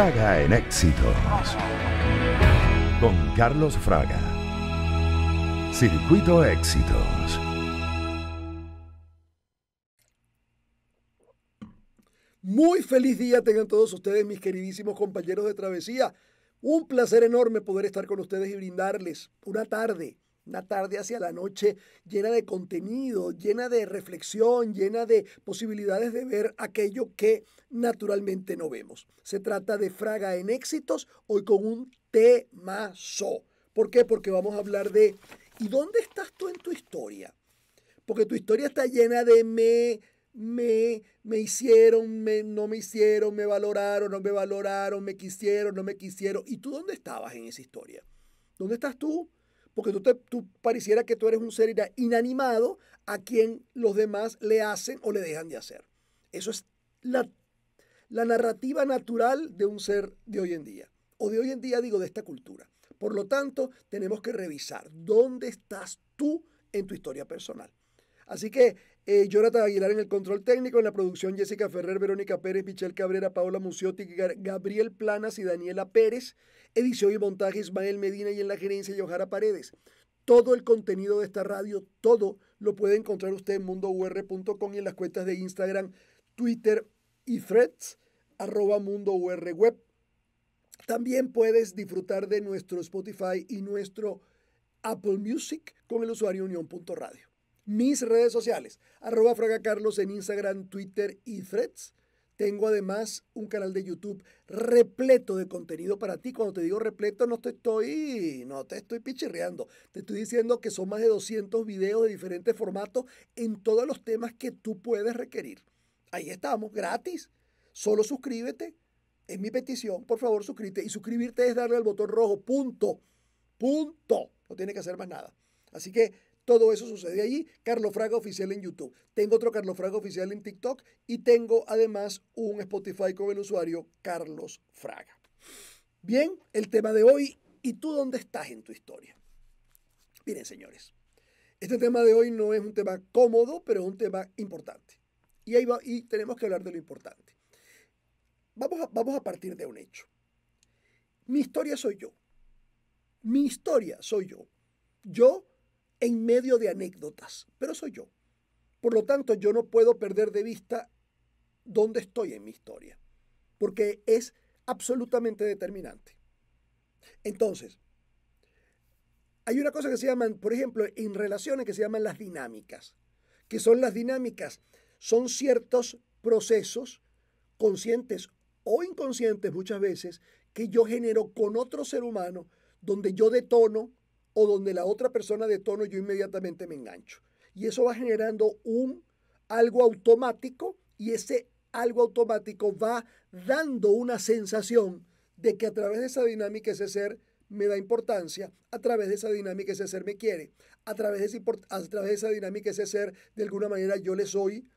Fraga en éxitos. Con Carlos Fraga. Circuito Éxitos. Muy feliz día tengan todos ustedes, mis queridísimos compañeros de travesía. Un placer enorme poder estar con ustedes y brindarles una tarde una tarde hacia la noche llena de contenido, llena de reflexión, llena de posibilidades de ver aquello que naturalmente no vemos. Se trata de Fraga en éxitos, hoy con un temazo. ¿Por qué? Porque vamos a hablar de ¿y dónde estás tú en tu historia? Porque tu historia está llena de me, me, me hicieron, me, no me hicieron, me valoraron, no me valoraron, me quisieron, no me quisieron. ¿Y tú dónde estabas en esa historia? ¿Dónde estás tú? porque tú, tú pareciera que tú eres un ser inanimado a quien los demás le hacen o le dejan de hacer. Eso es la, la narrativa natural de un ser de hoy en día, o de hoy en día digo de esta cultura. Por lo tanto, tenemos que revisar dónde estás tú en tu historia personal. Así que eh, Aguilar en el control técnico, en la producción Jessica Ferrer, Verónica Pérez, Michelle Cabrera, Paola Muciotti, Gabriel Planas y Daniela Pérez, edición y montaje Ismael Medina y en la gerencia Yohara Paredes. Todo el contenido de esta radio, todo lo puede encontrar usted en mundour.com y en las cuentas de Instagram, Twitter y Threads, arroba mundourweb. También puedes disfrutar de nuestro Spotify y nuestro Apple Music con el usuario unión.radio mis redes sociales, arroba Carlos en Instagram, Twitter y threads. Tengo además un canal de YouTube repleto de contenido para ti. Cuando te digo repleto, no te estoy, no te estoy pichirreando. Te estoy diciendo que son más de 200 videos de diferentes formatos en todos los temas que tú puedes requerir. Ahí estamos, gratis. Solo suscríbete. Es mi petición. Por favor, suscríbete. Y suscribirte es darle al botón rojo. Punto. Punto. No tiene que hacer más nada. Así que todo eso sucede allí. Carlos Fraga Oficial en YouTube. Tengo otro Carlos Fraga Oficial en TikTok y tengo además un Spotify con el usuario Carlos Fraga. Bien, el tema de hoy, ¿y tú dónde estás en tu historia? Miren, señores, este tema de hoy no es un tema cómodo, pero es un tema importante. Y, ahí y tenemos que hablar de lo importante. Vamos vamos a partir de un hecho. Mi historia soy yo. Mi historia soy yo. Yo en medio de anécdotas, pero soy yo. Por lo tanto, yo no puedo perder de vista dónde estoy en mi historia, porque es absolutamente determinante. Entonces, hay una cosa que se llama, por ejemplo, en relaciones que se llaman las dinámicas, que son las dinámicas, son ciertos procesos conscientes o inconscientes muchas veces que yo genero con otro ser humano, donde yo detono o donde la otra persona de tono yo inmediatamente me engancho. Y eso va generando un algo automático y ese algo automático va dando una sensación de que a través de esa dinámica ese ser me da importancia, a través de esa dinámica ese ser me quiere, a través de, esa dinámica ese ser de alguna manera yo le soy,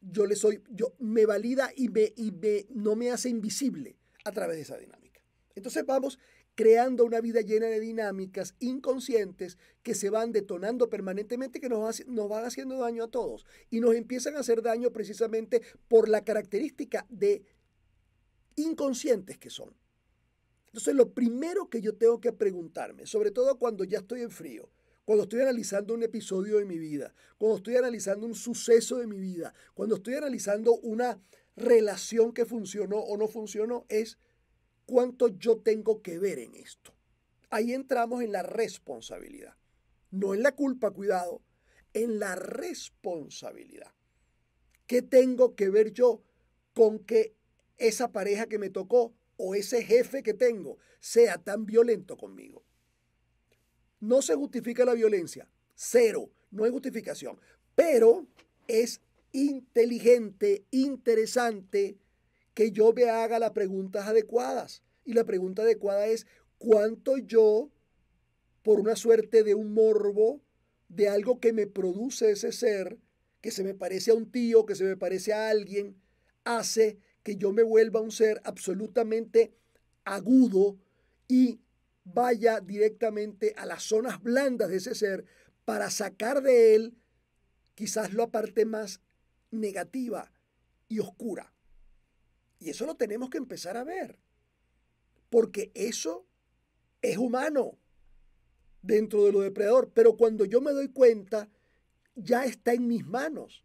yo le soy, yo me valida y, me, y me, no me hace invisible a través de esa dinámica. Entonces vamos creando una vida llena de dinámicas inconscientes que se van detonando permanentemente, que nos, nos van haciendo daño a todos. Y nos empiezan a hacer daño precisamente por la característica de inconscientes que son. Entonces, lo primero que yo tengo que preguntarme, sobre todo cuando ya estoy en frío, cuando estoy analizando un episodio de mi vida, cuando estoy analizando un suceso de mi vida, cuando estoy analizando una relación que funcionó o no funcionó, es cuánto yo tengo que ver en esto. Ahí entramos en la responsabilidad. No en la culpa, cuidado, en la responsabilidad. ¿Qué tengo que ver yo con que esa pareja que me tocó o ese jefe que tengo sea tan violento conmigo? No se justifica la violencia, cero, no hay justificación, pero es inteligente, interesante que yo me haga las preguntas adecuadas. Y la pregunta adecuada es, ¿cuánto yo, por una suerte de un morbo, de algo que me produce ese ser, que se me parece a un tío, que se me parece a alguien, hace que yo me vuelva un ser absolutamente agudo y vaya directamente a las zonas blandas de ese ser para sacar de él quizás la parte más negativa y oscura. Y eso lo tenemos que empezar a ver porque eso es humano dentro de lo depredador. Pero cuando yo me doy cuenta, ya está en mis manos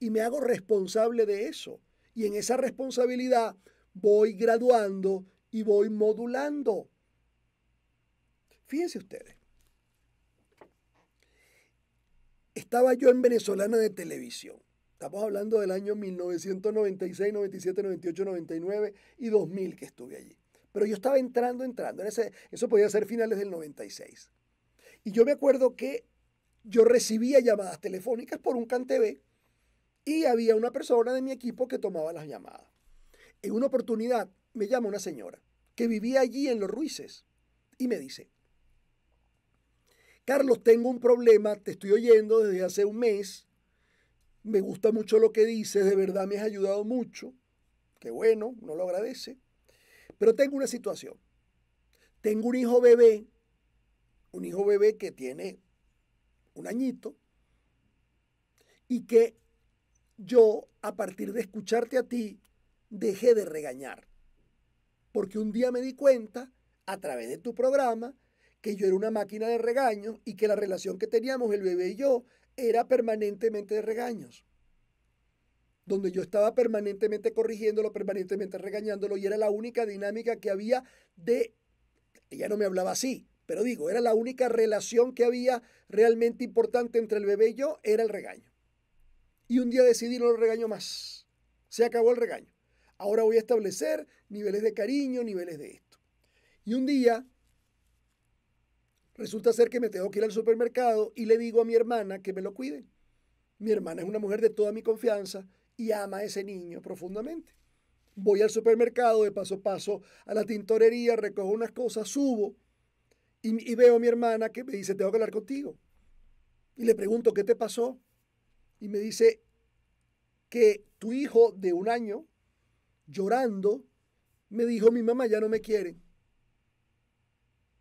y me hago responsable de eso. Y en esa responsabilidad voy graduando y voy modulando. Fíjense ustedes. Estaba yo en Venezolana de Televisión. Estamos hablando del año 1996, 97, 98, 99 y 2000 que estuve allí. Pero yo estaba entrando, entrando. En ese, eso podía ser finales del 96. Y yo me acuerdo que yo recibía llamadas telefónicas por un CanTV y había una persona de mi equipo que tomaba las llamadas. En una oportunidad me llama una señora que vivía allí en Los Ruices y me dice, Carlos, tengo un problema, te estoy oyendo desde hace un mes, me gusta mucho lo que dices, de verdad me has ayudado mucho, qué bueno, no lo agradece, pero tengo una situación. Tengo un hijo bebé, un hijo bebé que tiene un añito y que yo, a partir de escucharte a ti, dejé de regañar. Porque un día me di cuenta, a través de tu programa, que yo era una máquina de regaños y que la relación que teníamos el bebé y yo era permanentemente de regaños donde yo estaba permanentemente corrigiéndolo, permanentemente regañándolo, y era la única dinámica que había de... Ella no me hablaba así, pero digo, era la única relación que había realmente importante entre el bebé y yo, era el regaño. Y un día decidí no lo regaño más. Se acabó el regaño. Ahora voy a establecer niveles de cariño, niveles de esto. Y un día resulta ser que me tengo que ir al supermercado y le digo a mi hermana que me lo cuide. Mi hermana es una mujer de toda mi confianza y ama a ese niño profundamente. Voy al supermercado, de paso a paso, a la tintorería, recojo unas cosas, subo y, y veo a mi hermana que me dice, tengo que hablar contigo. Y le pregunto, ¿qué te pasó? Y me dice que tu hijo de un año, llorando, me dijo, mi mamá ya no me quiere.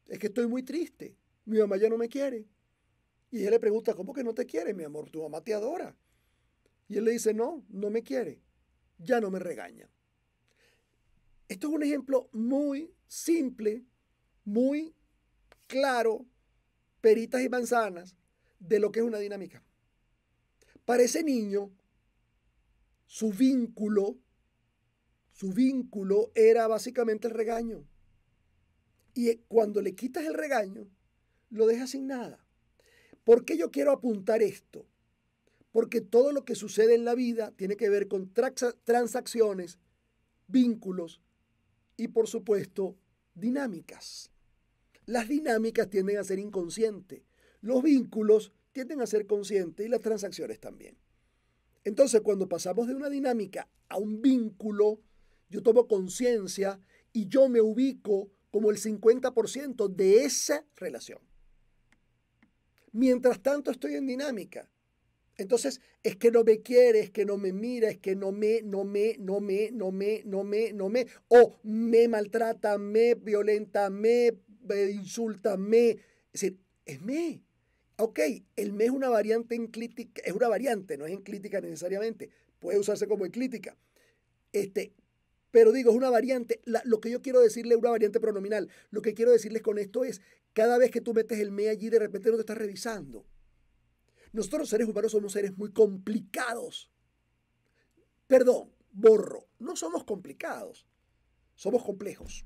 Es que estoy muy triste. Mi mamá ya no me quiere. Y ella le pregunta, ¿cómo que no te quiere, mi amor? Tu mamá te adora. Y él le dice, no, no me quiere, ya no me regaña. Esto es un ejemplo muy simple, muy claro, peritas y manzanas, de lo que es una dinámica. Para ese niño, su vínculo, su vínculo era básicamente el regaño. Y cuando le quitas el regaño, lo dejas sin nada. ¿Por qué yo quiero apuntar esto? porque todo lo que sucede en la vida tiene que ver con transacciones, vínculos y por supuesto dinámicas. Las dinámicas tienden a ser inconscientes, los vínculos tienden a ser conscientes y las transacciones también. Entonces, cuando pasamos de una dinámica a un vínculo, yo tomo conciencia y yo me ubico como el 50% de esa relación. Mientras tanto estoy en dinámica, entonces, es que no me quiere, es que no me mira, es que no me, no me, no me, no me, no me, no me, o me maltrata, me violenta, me insulta, me. Es decir, es me. Ok, el me es una variante en clítica, es una variante, no es en clítica necesariamente, puede usarse como en Este, pero digo, es una variante. lo que yo quiero decirle es una variante pronominal. Lo que quiero decirles con esto es, cada vez que tú metes el me allí, de repente no te estás revisando. Nosotros seres humanos somos seres muy complicados. Perdón, borro, no somos complicados, somos complejos,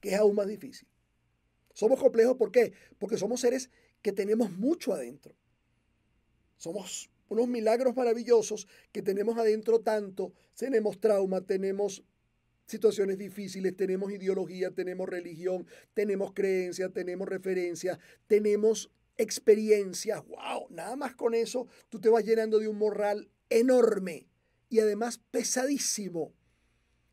que es aún más difícil. Somos complejos ¿por qué? Porque somos seres que tenemos mucho adentro. Somos unos milagros maravillosos que tenemos adentro tanto, tenemos trauma, tenemos situaciones difíciles, tenemos ideología, tenemos religión, tenemos creencia, tenemos referencia, tenemos experiencias, wow, nada más con eso tú te vas llenando de un morral enorme y además pesadísimo,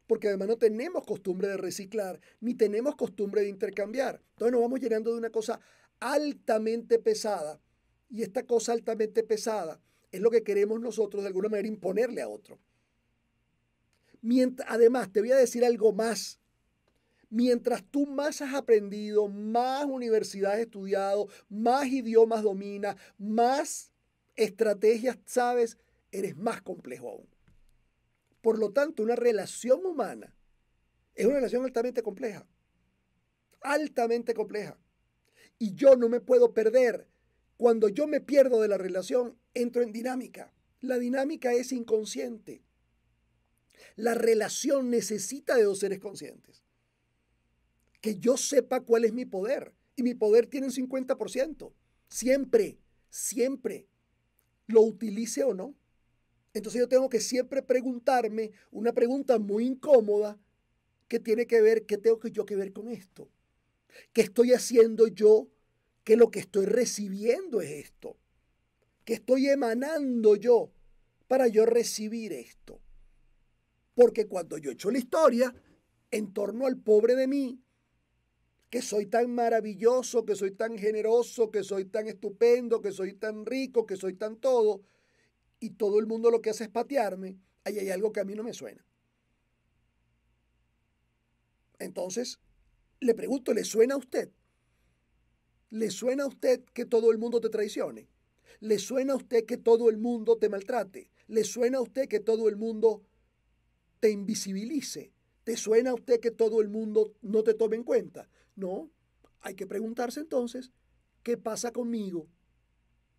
porque además no tenemos costumbre de reciclar, ni tenemos costumbre de intercambiar. Entonces nos vamos llenando de una cosa altamente pesada y esta cosa altamente pesada es lo que queremos nosotros de alguna manera imponerle a otro. Mientras, además, te voy a decir algo más Mientras tú más has aprendido, más universidad has estudiado, más idiomas dominas, más estrategias sabes, eres más complejo aún. Por lo tanto, una relación humana es una relación altamente compleja. Altamente compleja. Y yo no me puedo perder. Cuando yo me pierdo de la relación, entro en dinámica. La dinámica es inconsciente. La relación necesita de dos seres conscientes que yo sepa cuál es mi poder. Y mi poder tiene un 50%. Siempre, siempre. Lo utilice o no. Entonces yo tengo que siempre preguntarme una pregunta muy incómoda que tiene que ver, ¿qué tengo yo que ver con esto? ¿Qué estoy haciendo yo que lo que estoy recibiendo es esto? ¿Qué estoy emanando yo para yo recibir esto? Porque cuando yo echo la historia en torno al pobre de mí, que soy tan maravilloso, que soy tan generoso, que soy tan estupendo, que soy tan rico, que soy tan todo, y todo el mundo lo que hace es patearme, ahí hay algo que a mí no me suena. Entonces, le pregunto, ¿le suena a usted? ¿Le suena a usted que todo el mundo te traicione? ¿Le suena a usted que todo el mundo te maltrate? ¿Le suena a usted que todo el mundo te invisibilice? ¿Te suena a usted que todo el mundo no te tome en cuenta? No, hay que preguntarse entonces, ¿qué pasa conmigo?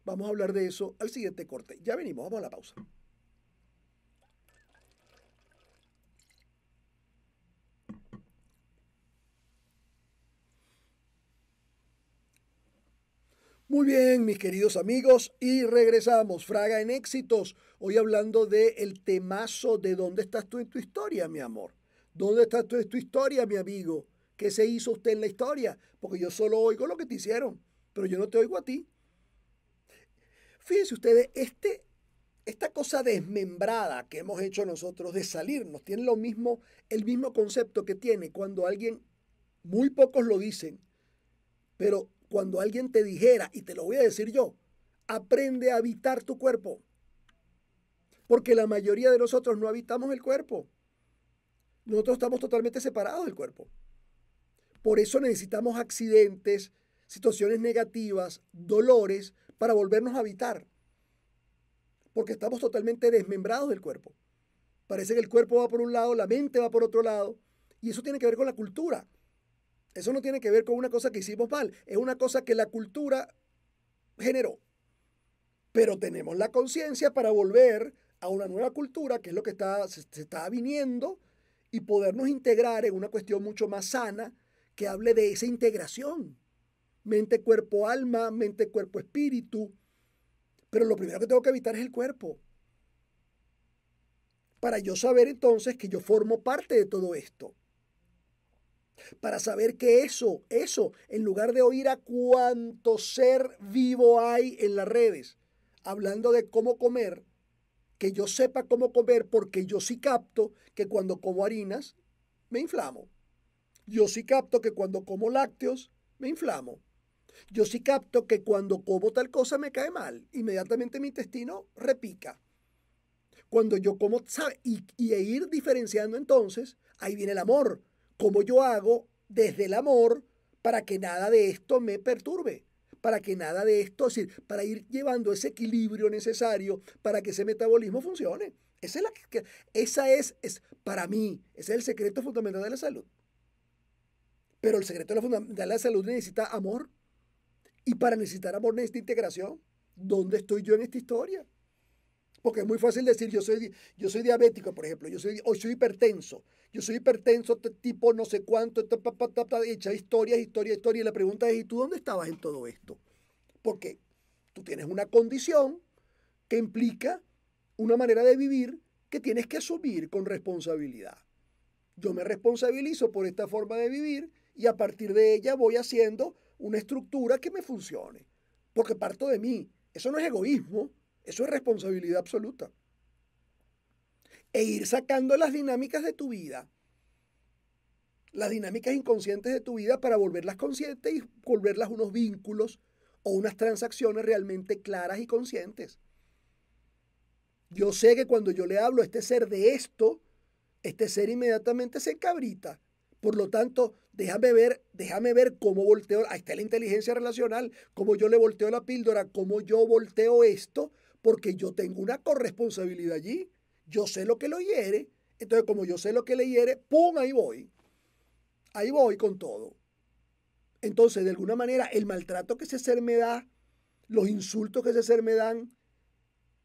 Vamos a hablar de eso al siguiente corte. Ya venimos, vamos a la pausa. Muy bien, mis queridos amigos, y regresamos. Fraga en éxitos. Hoy hablando del temazo de dónde estás tú en tu historia, mi amor. ¿Dónde estás tú en tu historia, mi amigo? ¿Qué se hizo usted en la historia? Porque yo solo oigo lo que te hicieron, pero yo no te oigo a ti. Fíjense ustedes, este, esta cosa desmembrada que hemos hecho nosotros de salirnos tiene lo mismo, el mismo concepto que tiene cuando alguien, muy pocos lo dicen, pero cuando alguien te dijera, y te lo voy a decir yo, aprende a habitar tu cuerpo. Porque la mayoría de nosotros no habitamos el cuerpo. Nosotros estamos totalmente separados del cuerpo. Por eso necesitamos accidentes, situaciones negativas, dolores, para volvernos a habitar. Porque estamos totalmente desmembrados del cuerpo. Parece que el cuerpo va por un lado, la mente va por otro lado. Y eso tiene que ver con la cultura. Eso no tiene que ver con una cosa que hicimos mal. Es una cosa que la cultura generó. Pero tenemos la conciencia para volver a una nueva cultura, que es lo que está, se, se está viniendo, y podernos integrar en una cuestión mucho más sana, que hable de esa integración. Mente, cuerpo, alma, mente, cuerpo, espíritu. Pero lo primero que tengo que evitar es el cuerpo. Para yo saber entonces que yo formo parte de todo esto. Para saber que eso, eso, en lugar de oír a cuánto ser vivo hay en las redes, hablando de cómo comer, que yo sepa cómo comer porque yo sí capto que cuando como harinas me inflamo. Yo sí capto que cuando como lácteos me inflamo. Yo sí capto que cuando como tal cosa me cae mal. Inmediatamente mi intestino repica. Cuando yo como, Y, e ir diferenciando entonces, ahí viene el amor. Cómo yo hago desde el amor para que nada de esto me perturbe para que nada de esto, es decir, para ir llevando ese equilibrio necesario para que ese metabolismo funcione. Esa es, la esa es, es para mí, ese es el secreto fundamental de la salud. Pero el secreto de la salud necesita amor. Y para necesitar amor necesita integración. ¿Dónde estoy yo en esta historia? Porque es muy fácil decir, yo soy, yo soy diabético, por ejemplo, yo soy, o soy hipertenso, yo soy hipertenso tipo no sé cuánto, ta, ta, ta, hecha historia, historia, historia. Y la pregunta es, ¿y tú dónde estabas en todo esto? Porque tú tienes una condición que implica una manera de vivir que tienes que asumir con responsabilidad. Yo me responsabilizo por esta forma de vivir y a partir de ella voy haciendo una estructura que me funcione, porque parto de mí. Eso no es egoísmo, eso es responsabilidad absoluta. E ir sacando las dinámicas de tu vida, las dinámicas inconscientes de tu vida para volverlas conscientes y volverlas unos vínculos o unas transacciones realmente claras y conscientes. Yo sé que cuando yo le hablo a este ser de esto, este ser inmediatamente se encabrita por lo tanto, déjame ver, déjame ver cómo volteo, ahí está la inteligencia relacional, cómo yo le volteo la píldora, cómo yo volteo esto, porque yo tengo una corresponsabilidad allí. Yo sé lo que lo hiere, entonces como yo sé lo que le hiere, ¡pum! Ahí voy. Ahí voy con todo. Entonces, de alguna manera, el maltrato que ese ser me da, los insultos que ese ser me dan,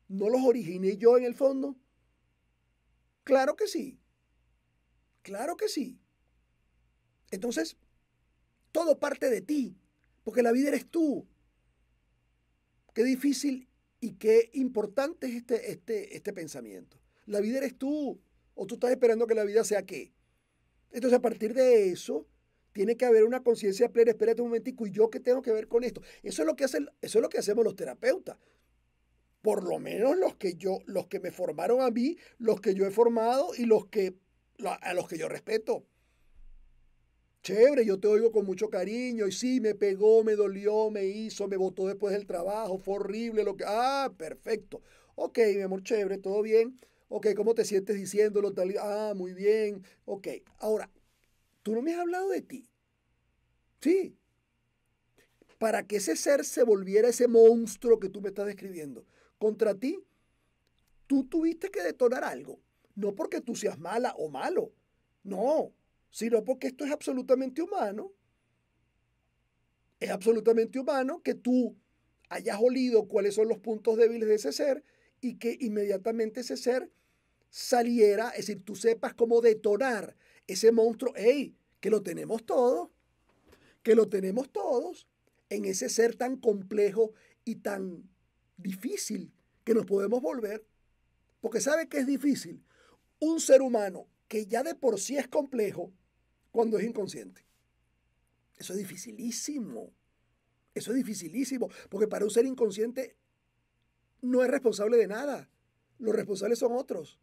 ¿no los originé yo en el fondo? Claro que sí. Claro que sí. Entonces, todo parte de ti, porque la vida eres tú. Qué difícil y qué importante es este, este, este pensamiento. La vida eres tú, o tú estás esperando que la vida sea qué. Entonces, a partir de eso, tiene que haber una conciencia plena, espérate un momentico, ¿y yo qué tengo que ver con esto? Eso es lo que, eso es lo que hacemos los terapeutas. Por lo menos los que yo, los que me formaron a mí, los que yo he formado y los que, a los que yo respeto. Chévere, yo te oigo con mucho cariño y sí, me pegó, me dolió, me hizo, me botó después del trabajo, fue horrible, lo que... Ah, perfecto. Ok, mi amor, chévere, todo bien. Ok, ¿cómo te sientes diciéndolo? Tal? Ah, muy bien. Ok, ahora, tú no me has hablado de ti. Sí. Para que ese ser se volviera ese monstruo que tú me estás describiendo contra ti, tú tuviste que detonar algo. No porque tú seas mala o malo. No, sino porque esto es absolutamente humano. Es absolutamente humano que tú hayas olido cuáles son los puntos débiles de ese ser y que inmediatamente ese ser saliera, es decir, tú sepas cómo detonar ese monstruo, hey, que lo tenemos todos, que lo tenemos todos en ese ser tan complejo y tan difícil que nos podemos volver, porque sabe que es difícil. Un ser humano que ya de por sí es complejo cuando es inconsciente. Eso es dificilísimo. Eso es dificilísimo, porque para un ser inconsciente no es responsable de nada. Los responsables son otros.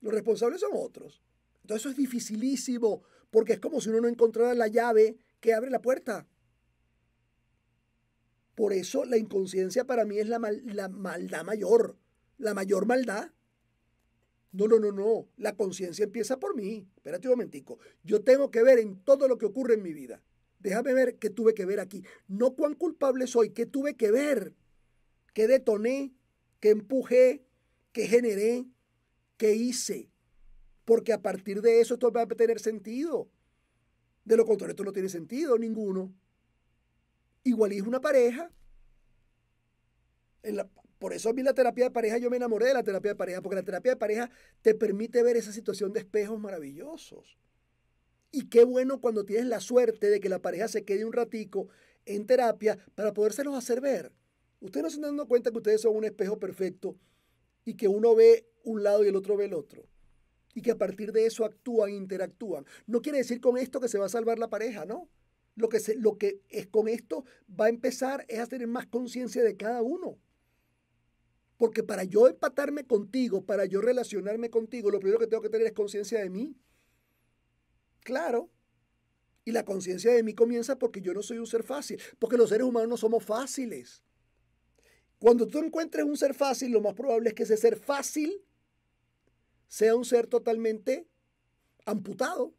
Los responsables son otros. Entonces eso es dificilísimo, porque es como si uno no encontrara la llave que abre la puerta. Por eso la inconsciencia para mí es la, la maldad mayor, la mayor maldad. No, no, no, no. La conciencia empieza por mí. Espérate un momentico. Yo tengo que ver en todo lo que ocurre en mi vida. Déjame ver qué tuve que ver aquí. No cuán culpable soy, qué tuve que ver, qué detoné, qué empujé, qué generé, qué hice. Porque a partir de eso esto va a tener sentido. De lo contrario, esto no tiene sentido ninguno. Igual es una pareja. En la, por eso a mí la terapia de pareja, yo me enamoré de la terapia de pareja, porque la terapia de pareja te permite ver esa situación de espejos maravillosos. Y qué bueno cuando tienes la suerte de que la pareja se quede un ratico en terapia para podérselos hacer ver. Ustedes no se están dando cuenta que ustedes son un espejo perfecto y que uno ve un lado y el otro ve el otro. Y que a partir de eso actúan, interactúan. No quiere decir con esto que se va a salvar la pareja, ¿no? Lo que, lo que es con esto va a empezar es a tener más conciencia de cada uno. Porque para yo empatarme contigo, para yo relacionarme contigo, lo primero que tengo que tener es conciencia de mí. Claro. Y la conciencia de mí comienza porque yo no soy un ser fácil, porque los seres humanos no somos fáciles. Cuando tú encuentres un ser fácil, lo más probable es que ese ser fácil sea un ser totalmente amputado,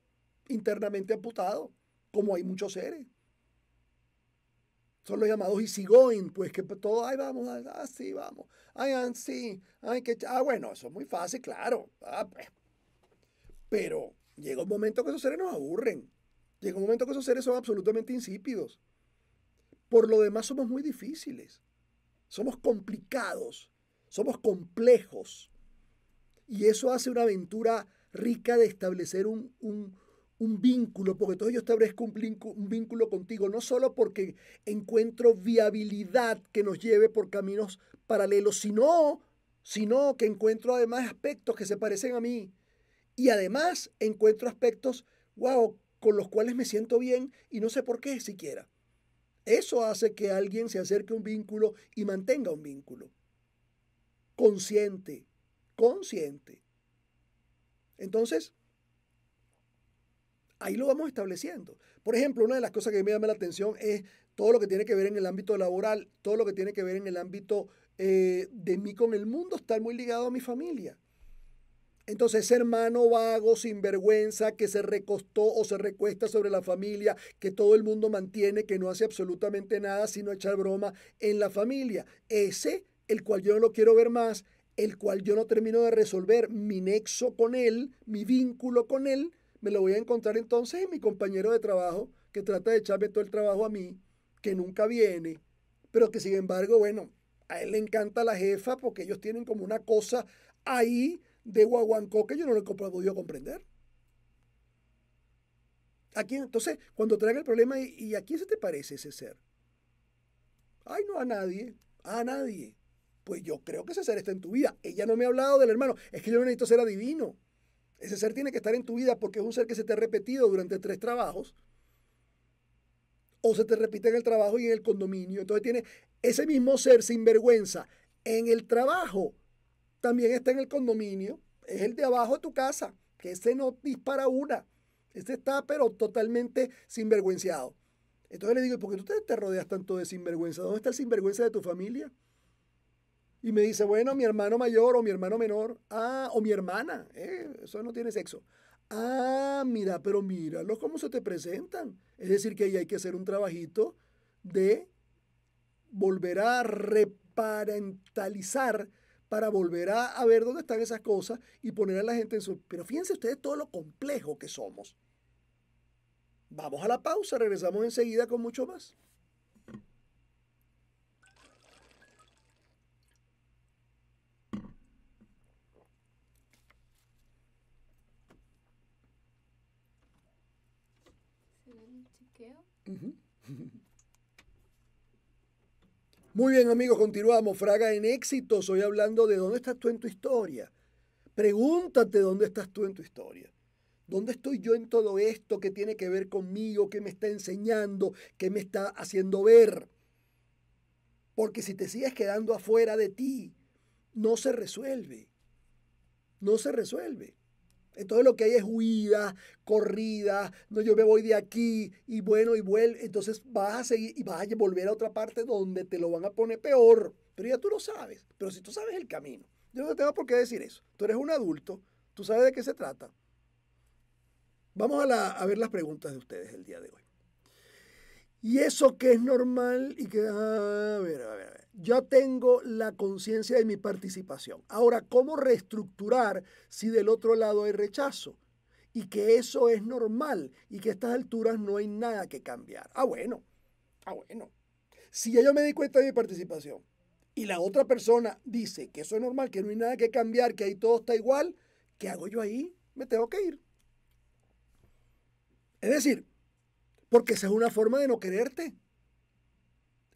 internamente amputado, como hay muchos seres son los llamados going, pues que todo, ay, vamos, ah, sí, vamos, ay, ah, sí, ay, que, ah, bueno, eso es muy fácil, claro, ah, pues. Pero llega un momento que esos seres nos aburren, llega un momento que esos seres son absolutamente insípidos. Por lo demás somos muy difíciles, somos complicados, somos complejos. Y eso hace una aventura rica de establecer un, un, un vínculo, porque todo yo establezco un vínculo, un vínculo contigo, no solo porque encuentro viabilidad que nos lleve por caminos paralelos, sino, sino que encuentro además aspectos que se parecen a mí. Y además encuentro aspectos, wow, con los cuales me siento bien y no sé por qué siquiera. Eso hace que alguien se acerque a un vínculo y mantenga un vínculo. Consciente, consciente. Entonces, ahí lo vamos estableciendo. Por ejemplo, una de las cosas que me llama la atención es todo lo que tiene que ver en el ámbito laboral, todo lo que tiene que ver en el ámbito eh, de mí con el mundo, estar muy ligado a mi familia. Entonces ese hermano vago, sin vergüenza, que se recostó o se recuesta sobre la familia, que todo el mundo mantiene, que no hace absolutamente nada sino echar broma en la familia. Ese, el cual yo no lo quiero ver más, el cual yo no termino de resolver mi nexo con él, mi vínculo con él, me lo voy a encontrar entonces en mi compañero de trabajo que trata de echarme todo el trabajo a mí, que nunca viene, pero que sin embargo, bueno, a él le encanta la jefa porque ellos tienen como una cosa ahí de guaguancó que yo no lo he podido comprender. ¿A Entonces, cuando traiga el problema, ¿y a quién se te parece ese ser? Ay, no, a nadie, a nadie. Pues yo creo que ese ser está en tu vida. Ella no me ha hablado del hermano. Es que yo necesito ser adivino. Ese ser tiene que estar en tu vida porque es un ser que se te ha repetido durante tres trabajos. O se te repite en el trabajo y en el condominio. Entonces tiene ese mismo ser sinvergüenza en el trabajo. También está en el condominio. Es el de abajo de tu casa. Que ese no dispara una. Este está pero totalmente sinvergüenciado. Entonces le digo, ¿por qué tú te, te rodeas tanto de sinvergüenza? ¿Dónde está el sinvergüenza de tu familia? y me dice, bueno, mi hermano mayor o mi hermano menor, ah, o mi hermana, eh, eso no tiene sexo. Ah, mira, pero míralos cómo se te presentan. Es decir, que ahí hay que hacer un trabajito de volver a reparentalizar para volver a, a, ver dónde están esas cosas y poner a la gente en su... Pero fíjense ustedes todo lo complejo que somos. Vamos a la pausa, regresamos enseguida con mucho más. Muy bien amigos, continuamos. Fraga en éxito, soy hablando de dónde estás tú en tu historia. Pregúntate dónde estás tú en tu historia. ¿Dónde estoy yo en todo esto? que tiene que ver conmigo? ¿Qué me está enseñando? ¿Qué me está haciendo ver? Porque si te sigues quedando afuera de ti, no se resuelve. No se resuelve. Entonces lo que hay es huida, corrida, no, yo me voy de aquí y bueno, y vuelve. Entonces vas a seguir y vas a volver a otra parte donde te lo van a poner peor. Pero ya tú lo sabes. Pero si tú sabes el camino, yo no tengo por qué decir eso. Tú eres un adulto, tú sabes de qué se trata. Vamos a, a ver las preguntas de ustedes el día de hoy. Y eso que es normal y que... A ver, a ver, a ver. Yo tengo la conciencia de mi participación. Ahora, ¿cómo reestructurar si del otro lado hay rechazo? Y que eso es normal y que a estas alturas no hay nada que cambiar. Ah, bueno, ah, bueno. Si yo me di cuenta de mi participación y la otra persona dice que eso es normal, que no hay nada que cambiar, que ahí todo está igual, ¿qué hago yo ahí? Me tengo que ir. Es decir, porque esa es una forma de no quererte.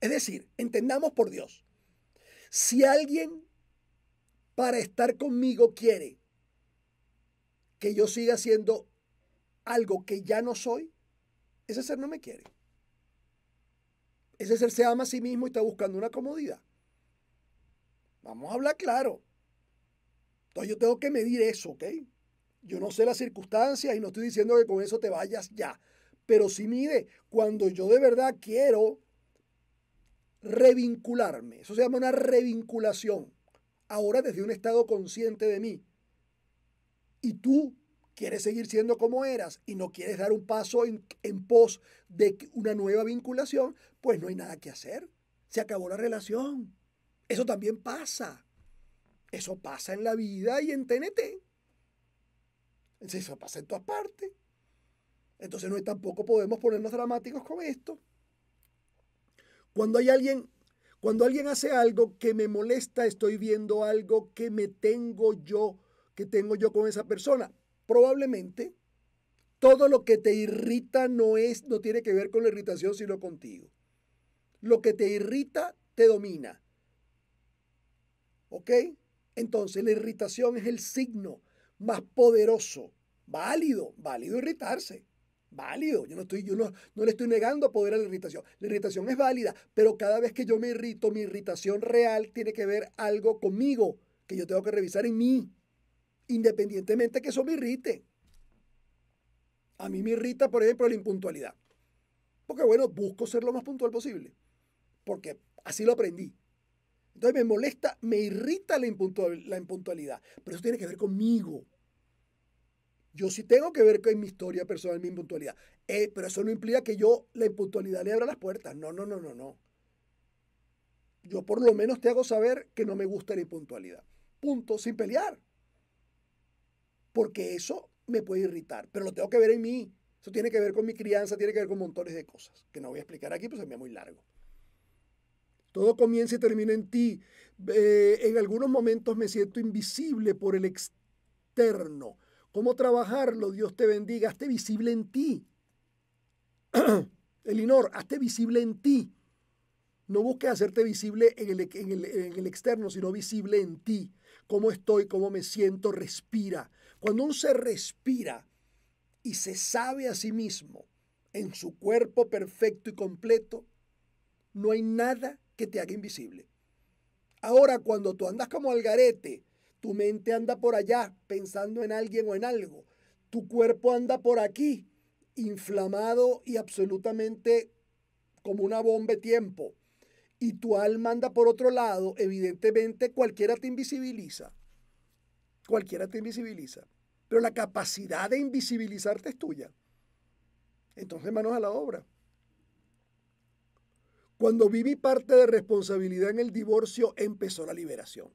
Es decir, entendamos por Dios. Si alguien para estar conmigo quiere que yo siga siendo algo que ya no soy, ese ser no me quiere. Ese ser se ama a sí mismo y está buscando una comodidad. Vamos a hablar claro. Entonces yo tengo que medir eso, ¿ok? Yo no sé las circunstancias y no estoy diciendo que con eso te vayas ya. Pero si mide, cuando yo de verdad quiero revincularme. Eso se llama una revinculación. Ahora desde un estado consciente de mí. Y tú quieres seguir siendo como eras y no quieres dar un paso en, pos de una nueva vinculación, pues no hay nada que hacer. Se acabó la relación. Eso también pasa. Eso pasa en la vida y en TNT. Eso pasa en todas partes. Entonces no tampoco podemos ponernos dramáticos con esto. Cuando hay alguien, cuando alguien hace algo que me molesta, estoy viendo algo que me tengo yo, que tengo yo con esa persona. Probablemente todo lo que te irrita no es, no tiene que ver con la irritación, sino contigo. Lo que te irrita te domina. ¿Ok? Entonces la irritación es el signo más poderoso, válido, válido irritarse válido. Yo no estoy, yo no, no, le estoy negando poder a la irritación. La irritación es válida, pero cada vez que yo me irrito, mi irritación real tiene que ver algo conmigo que yo tengo que revisar en mí, independientemente que eso me irrite. A mí me irrita, por ejemplo, la impuntualidad. Porque bueno, busco ser lo más puntual posible. Porque así lo aprendí. Entonces me molesta, me irrita la, la impuntualidad. Pero eso tiene que ver conmigo. Yo sí tengo que ver que con mi historia personal, mi impuntualidad. Eh, pero eso no implica que yo la impuntualidad le abra las puertas. No, no, no, no, no. Yo por lo menos te hago saber que no me gusta la impuntualidad. Punto, sin pelear. Porque eso me puede irritar, pero lo tengo que ver en mí. Eso tiene que ver con mi crianza, tiene que ver con montones de cosas, que no voy a explicar aquí, pues sería muy largo. Todo comienza y termina en ti. Eh, en algunos momentos me siento invisible por el externo cómo trabajarlo. Dios te bendiga. Hazte visible en ti. Elinor, hazte visible en ti. No busques hacerte visible en el, externo, sino visible en ti. Cómo estoy, cómo me siento, respira. Cuando uno se respira y se sabe a sí mismo en su cuerpo perfecto y completo, no hay nada que te haga invisible. Ahora, cuando tú andas como al garete, tu mente anda por allá pensando en alguien o en algo. Tu cuerpo anda por aquí inflamado y absolutamente como una bomba de tiempo. Y tu alma anda por otro lado. Evidentemente cualquiera te invisibiliza. Cualquiera te invisibiliza. Pero la capacidad de invisibilizarte es tuya. Entonces manos a la obra. Cuando viví parte de responsabilidad en el divorcio, empezó la liberación.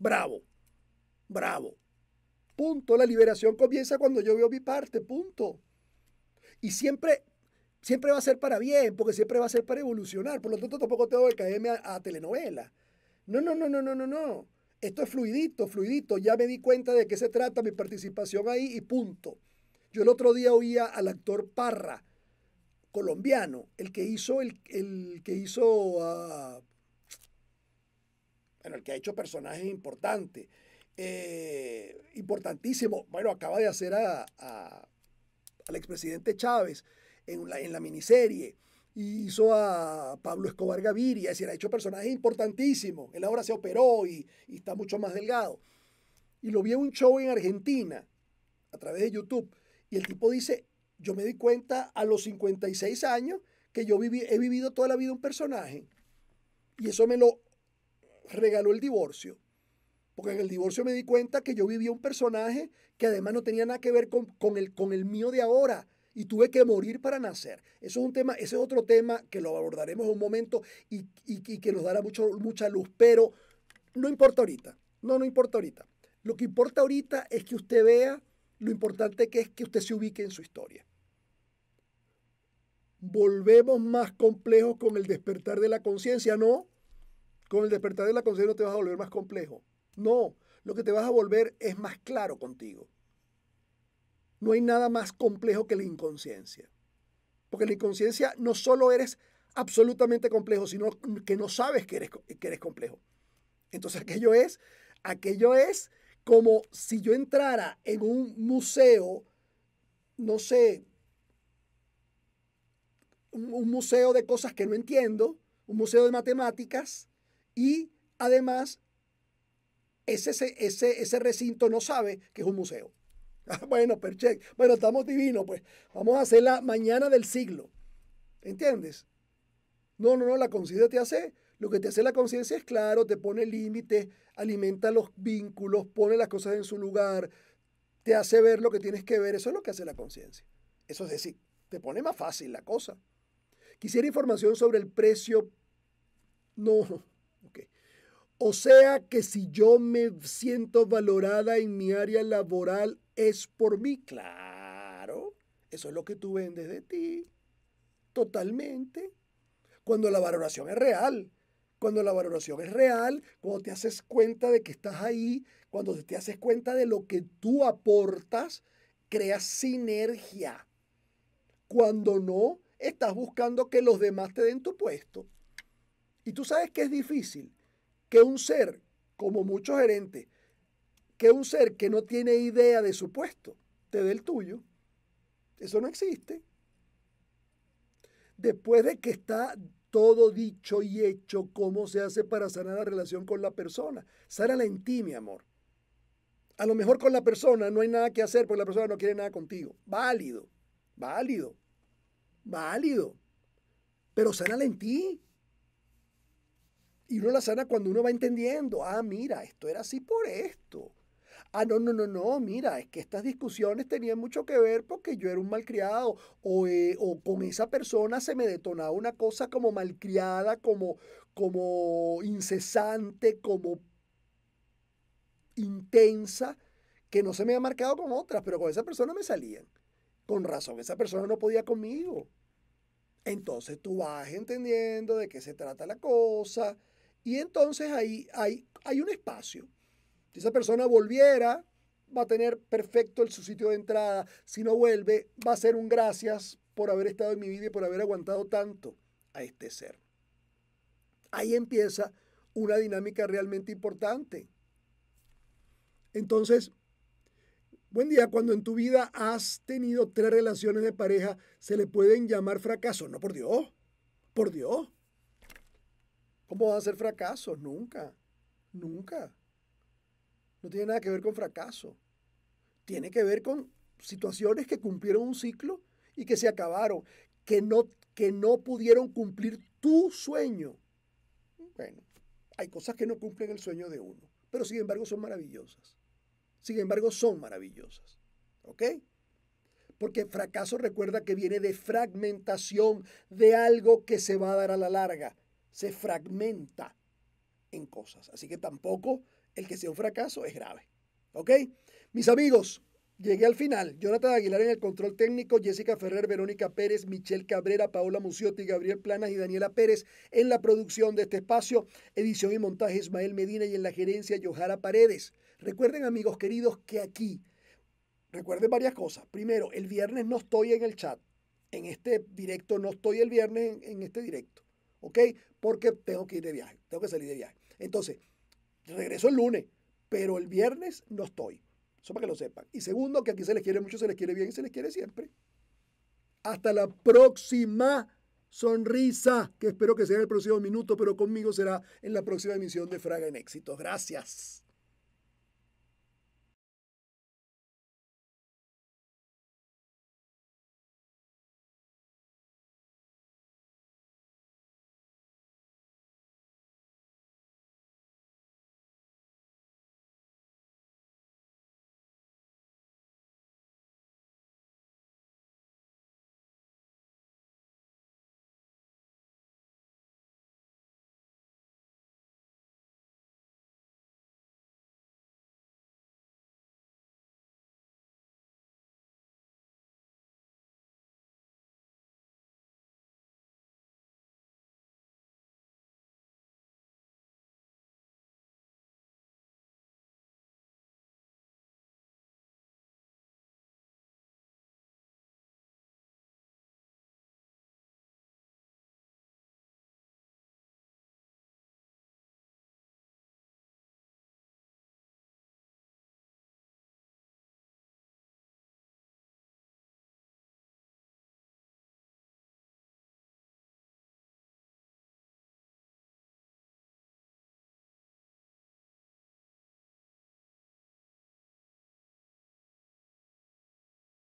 Bravo, bravo. Punto. La liberación comienza cuando yo veo mi parte, punto. Y siempre, siempre va a ser para bien, porque siempre va a ser para evolucionar. Por lo tanto, tampoco tengo que caerme a, telenovela. No, no, no, no, no, no, no. Esto es fluidito, fluidito. Ya me di cuenta de qué se trata mi participación ahí y punto. Yo el otro día oía al actor Parra, colombiano, el que hizo el, que hizo en el que ha hecho personajes importantes, importantísimos, eh, importantísimo, bueno, acaba de hacer a, a, al expresidente Chávez en la, en la miniserie, hizo a Pablo Escobar Gaviria, es decir, ha hecho personajes importantísimos, él ahora se operó y, está mucho más delgado. Y lo vi en un show en Argentina, a través de YouTube, y el tipo dice, yo me di cuenta a los 56 años que yo viví, he vivido toda la vida un personaje. Y eso me lo regaló el divorcio. Porque en el divorcio me di cuenta que yo vivía un personaje que además no tenía nada que ver con, el, con el mío de ahora. Y tuve que morir para nacer. Eso es un tema, ese es otro tema que lo abordaremos en un momento y, que nos dará mucho, mucha luz. Pero no importa ahorita. No, no importa ahorita. Lo que importa ahorita es que usted vea lo importante que es que usted se ubique en su historia. Volvemos más complejos con el despertar de la conciencia, ¿no? con el despertar de la conciencia no te vas a volver más complejo. No, lo que te vas a volver es más claro contigo. No hay nada más complejo que la inconsciencia. Porque la inconsciencia no solo eres absolutamente complejo, sino que no sabes que eres, que eres complejo. Entonces aquello es, aquello es como si yo entrara en un museo, no sé, un museo de cosas que no entiendo, un museo de matemáticas, y además, ese, ese, recinto no sabe que es un museo. Ah, bueno, perche, Bueno, estamos divinos, pues. Vamos a hacer la mañana del siglo. ¿Entiendes? No, no, no, la conciencia te hace. Lo que te hace la conciencia es claro, te pone límites, alimenta los vínculos, pone las cosas en su lugar, te hace ver lo que tienes que ver. Eso es lo que hace la conciencia. Eso es decir, te pone más fácil la cosa. Quisiera información sobre el precio. No, o sea que si yo me siento valorada en mi área laboral es por mí, claro. Eso es lo que tú vendes de ti. Totalmente. Cuando la valoración es real. Cuando la valoración es real, cuando te haces cuenta de que estás ahí, cuando te haces cuenta de lo que tú aportas, creas sinergia. Cuando no, estás buscando que los demás te den tu puesto. Y tú sabes que es difícil que un ser, como muchos gerentes, que un ser que no tiene idea de su puesto te dé el tuyo. Eso no existe. Después de que está todo dicho y hecho, cómo se hace para sanar la relación con la persona. Sánala en ti, mi amor. A lo mejor con la persona no hay nada que hacer porque la persona no quiere nada contigo. Válido, válido, válido. Pero sánala en ti. Y uno la sana cuando uno va entendiendo, ah, mira, esto era así por esto. Ah, no, no, no, no, mira, es que estas discusiones tenían mucho que ver porque yo era un malcriado o, eh, o con esa persona se me detonaba una cosa como malcriada, como, como incesante, como intensa, que no se me ha marcado con otras, pero con esa persona me salían. Con razón, esa persona no podía conmigo. Entonces tú vas entendiendo de qué se trata la cosa, y entonces ahí hay, hay un espacio. Si esa persona volviera, va a tener perfecto el, su sitio de entrada. Si no vuelve, va a ser un gracias por haber estado en mi vida y por haber aguantado tanto a este ser. Ahí empieza una dinámica realmente importante. Entonces, buen día, cuando en tu vida has tenido tres relaciones de pareja, ¿se le pueden llamar fracaso? No, por Dios, por Dios. ¿Cómo van a ser fracasos? Nunca, nunca. No tiene nada que ver con fracaso. Tiene que ver con situaciones que cumplieron un ciclo y que se acabaron, que no, que no pudieron cumplir tu sueño. Bueno, hay cosas que no cumplen el sueño de uno, pero sin embargo son maravillosas. Sin embargo son maravillosas. ¿Ok? Porque fracaso recuerda que viene de fragmentación, de algo que se va a dar a la larga se fragmenta en cosas. Así que tampoco el que sea un fracaso es grave. ¿Ok? Mis amigos, llegué al final. Jonathan Aguilar en el control técnico, Jessica Ferrer, Verónica Pérez, Michelle Cabrera, Paola Muciotti, Gabriel Planas y Daniela Pérez en la producción de este espacio, edición y montaje Ismael Medina y en la gerencia Yohara Paredes. Recuerden, amigos queridos, que aquí, recuerden varias cosas. Primero, el viernes no estoy en el chat. En este directo no estoy el viernes en este directo. ¿ok? Porque tengo que ir de viaje, tengo que salir de viaje. Entonces, regreso el lunes, pero el viernes no estoy. Eso para que lo sepan. Y segundo, que aquí se les quiere mucho, se les quiere bien y se les quiere siempre. Hasta la próxima sonrisa, que espero que sea en el próximo minuto, pero conmigo será en la próxima emisión de Fraga en Éxitos. Gracias.